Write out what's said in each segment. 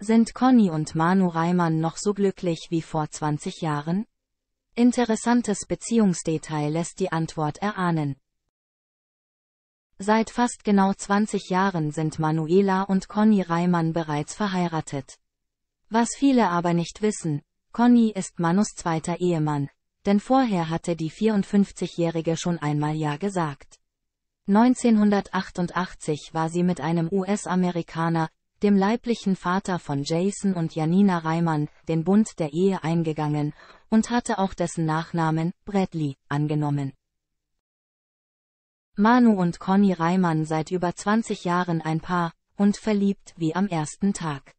Sind Conny und Manu Reimann noch so glücklich wie vor 20 Jahren? Interessantes Beziehungsdetail lässt die Antwort erahnen. Seit fast genau 20 Jahren sind Manuela und Conny Reimann bereits verheiratet. Was viele aber nicht wissen, Conny ist Manus zweiter Ehemann, denn vorher hatte die 54-Jährige schon einmal Ja gesagt. 1988 war sie mit einem US-Amerikaner, dem leiblichen Vater von Jason und Janina Reimann, den Bund der Ehe eingegangen und hatte auch dessen Nachnamen, Bradley, angenommen. Manu und Conny Reimann seit über 20 Jahren ein Paar und verliebt wie am ersten Tag.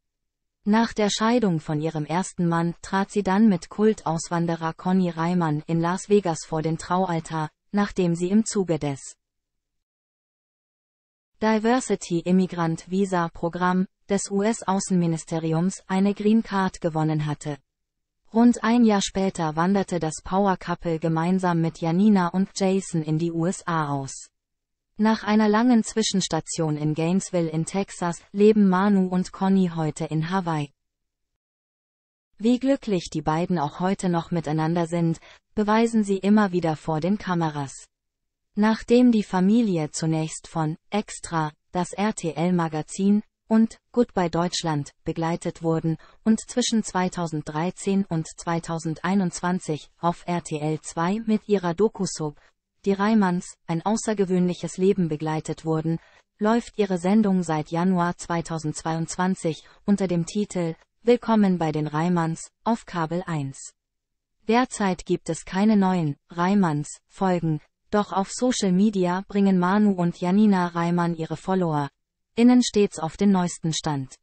Nach der Scheidung von ihrem ersten Mann trat sie dann mit Kultauswanderer Conny Reimann in Las Vegas vor den Traualtar, nachdem sie im Zuge des Diversity Immigrant Visa Programm des US-Außenministeriums eine Green Card gewonnen hatte. Rund ein Jahr später wanderte das Power Couple gemeinsam mit Janina und Jason in die USA aus. Nach einer langen Zwischenstation in Gainesville in Texas leben Manu und Connie heute in Hawaii. Wie glücklich die beiden auch heute noch miteinander sind, beweisen sie immer wieder vor den Kameras. Nachdem die Familie zunächst von Extra, das RTL-Magazin, und Goodbye Deutschland begleitet wurden und zwischen 2013 und 2021 auf RTL 2 mit ihrer Dokusub Die Reimanns, ein außergewöhnliches Leben begleitet wurden, läuft ihre Sendung seit Januar 2022 unter dem Titel Willkommen bei den Reimanns auf Kabel 1. Derzeit gibt es keine neuen Reimanns Folgen, doch auf Social Media bringen Manu und Janina Reimann ihre Follower innen stets auf den neuesten Stand.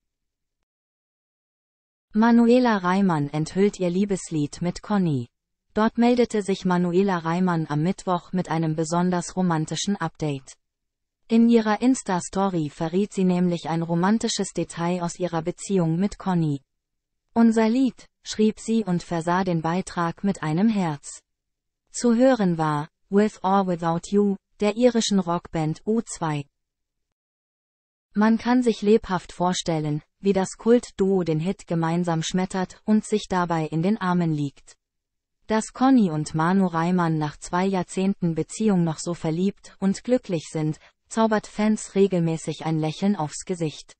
Manuela Reimann enthüllt ihr Liebeslied mit Conny. Dort meldete sich Manuela Reimann am Mittwoch mit einem besonders romantischen Update. In ihrer Insta-Story verriet sie nämlich ein romantisches Detail aus ihrer Beziehung mit Conny. Unser Lied, schrieb sie und versah den Beitrag mit einem Herz. Zu hören war, With or Without You, der irischen Rockband U2. Man kann sich lebhaft vorstellen, wie das Kultduo den Hit gemeinsam schmettert und sich dabei in den Armen liegt. Dass Conny und Manu Reimann nach zwei Jahrzehnten Beziehung noch so verliebt und glücklich sind, zaubert Fans regelmäßig ein Lächeln aufs Gesicht.